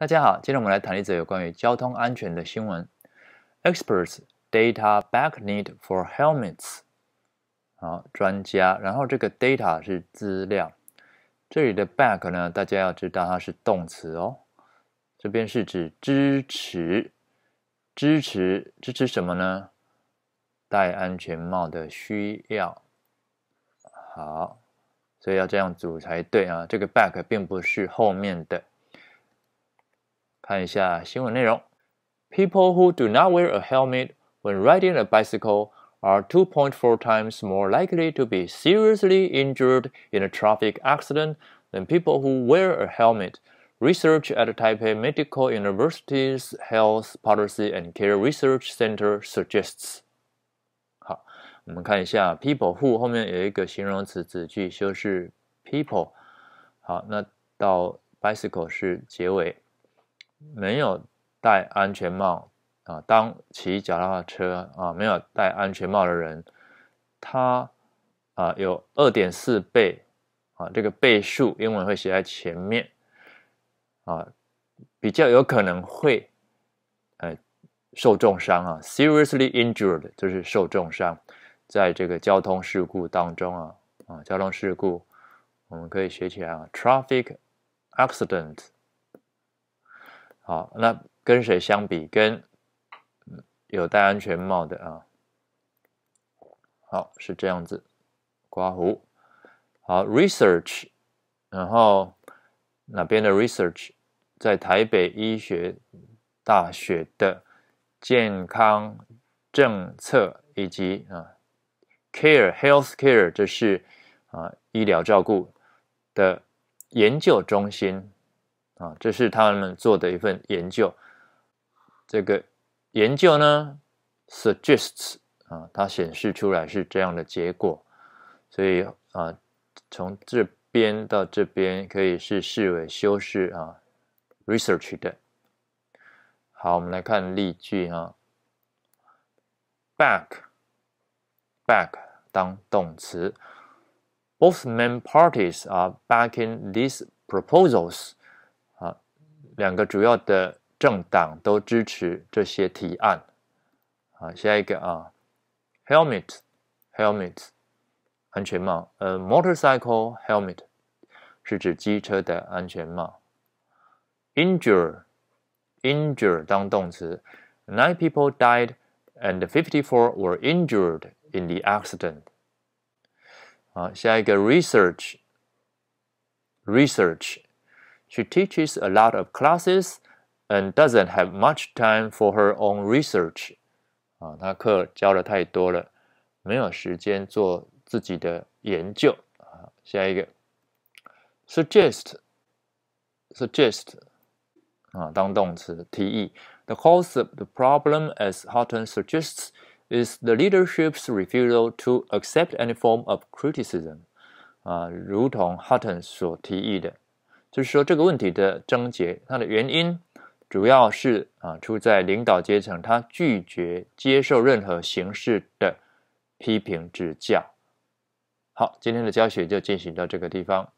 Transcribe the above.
大家好，今天我们来谈一则有关于交通安全的新闻。Experts data back need for helmets。好，专家，然后这个 data 是资料，这里的 back 呢，大家要知道它是动词哦。这边是指支持，支持支持什么呢？戴安全帽的需要。好，所以要这样组才对啊，这个 back 并不是后面的。看一下新闻内容：People who do not wear a helmet when riding a bicycle are 2.4 times more likely to be seriously injured in a traffic accident than people who wear a helmet. Research at Taipei Medical University's Health Policy and Care Research Center suggests. 好，我们看一下 people who 后面有一个形容词子句修饰 people。好，那到 bicycle 是结尾。没有戴安全帽啊，当骑脚踏车啊，没有戴安全帽的人，他啊有二点四倍啊，这个倍数英文会写在前面啊，比较有可能会呃受重伤啊，seriously injured 就是受重伤，在这个交通事故当中啊啊交通事故，我们可以学起来啊，traffic accident。好，那跟谁相比？跟有戴安全帽的啊。好，是这样子，刮胡。好，research，然后哪边的 research？在台北医学大学的健康政策以及啊，care health care，这是啊医疗照顾的研究中心。啊，这是他们做的一份研究。这个研究呢，suggests 啊，它显示出来是这样的结果。所以啊，从这边到这边可以是视为修饰啊，research 的。好，我们来看例句哈。back，back 当动词，both main parties are backing these proposals。两个主要的政党都支持这些提案。好，下一个啊，helmet，helmet，安全帽，呃，motorcycle helmet 是指机车的安全帽。injure，injure 当动词，nine people died and fifty four were injured in the accident。好，下一个 research，research。She teaches a lot of classes and doesn't have much time for her own research. 啊，她课教的太多了，没有时间做自己的研究。啊，下一个，suggest，suggest，啊，当动词提议。The cause of the problem, as Houghton suggests, is the leadership's refusal to accept any form of criticism. 啊，如同 Houghton 所提议的，就是说，这个问题的症结，它的原因主要是啊，出在领导阶层，他拒绝接受任何形式的批评指教。好，今天的教学就进行到这个地方。